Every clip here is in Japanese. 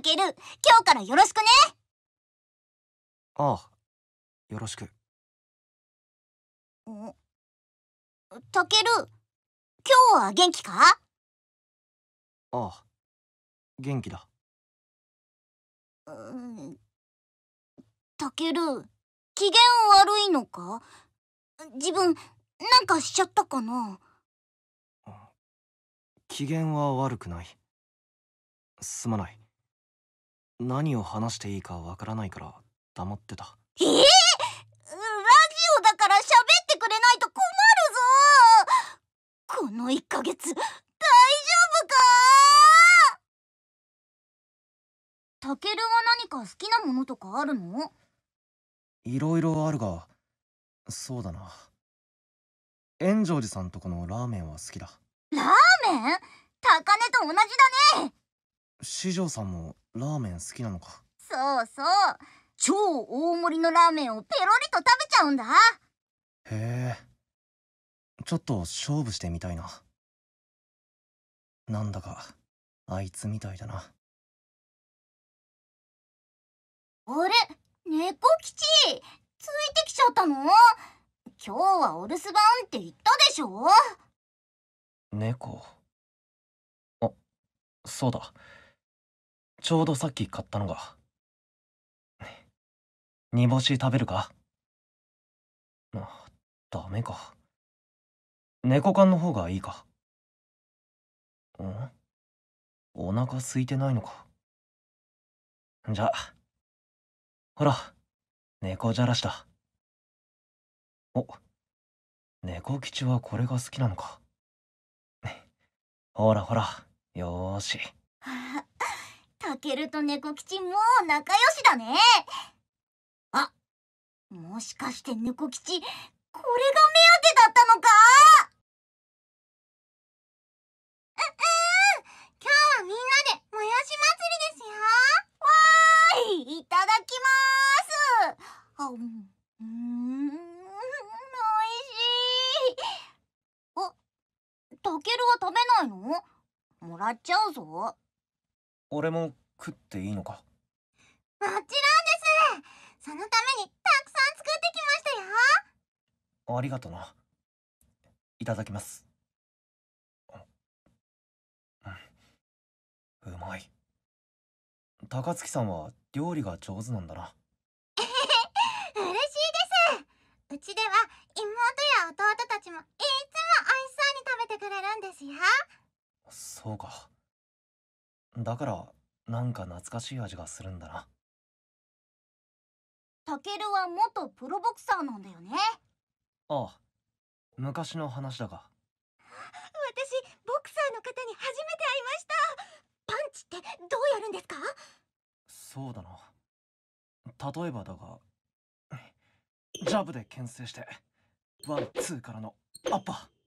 ける今日からよろしくねああよろしくたける今日は元気かああ元気だたける機嫌悪いのか自分なんかしちゃったかな機嫌は悪くないすまない何を話していいかわからないから黙ってたええー、ラジオだから喋ってくれないと困るぞこの1ヶ月大丈夫かタケルは何か好きなものとかあるのいろいろあるがそうだな炎上寺さんとこのラーメンは好きだラーメン高根と同じだね四条さんもラーメン好きなのかそうそう超大盛りのラーメンをペロリと食べちゃうんだへえちょっと勝負してみたいななんだかあいつみたいだなあれ猫吉ついてきちゃったの今日はお留守番って言ったでしょ猫あそうだちょうどさっき買ったのが。煮干し食べるかあ、ダメか。猫缶の方がいいか。んお腹空いてないのか。じゃほら、猫じゃらしだ。お、猫吉はこれが好きなのか。ほらほら、よーし。たけると猫吉もう仲良しだねあもしかして猫吉これが目当てだったのかううん今日はみんなでもやし祭りですよわーいいただきますあうんしいおタケルは食べないのもらっちゃうぞ俺も食っていいのかもちろんですそのためにたくさん作ってきましたよありがとないただきますうまい高槻さんは料理が上手なんだな嬉しいですうちでは妹や弟たちもいつも美味しそうに食べてくれるんですよそうかだからなんか懐かしい味がするんだなタケルは元プロボクサーなんだよねああ昔の話だが私ボクサーの方に初めて会いましたパンチってどうやるんですかそうだな例えばだがジャブで牽制してワンツーからのアッパー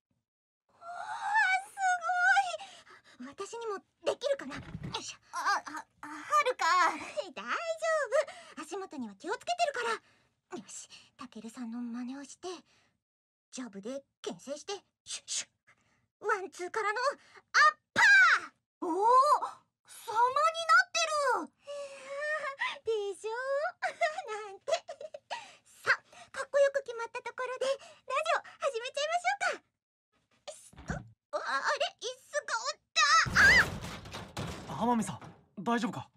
私にもできるかなよしあはるか 大丈夫足元には気をつけてるからよしたけるさんの真似をしてジャブで牽制してシュッシュワンツーからのアッパーおお天海さん大丈夫か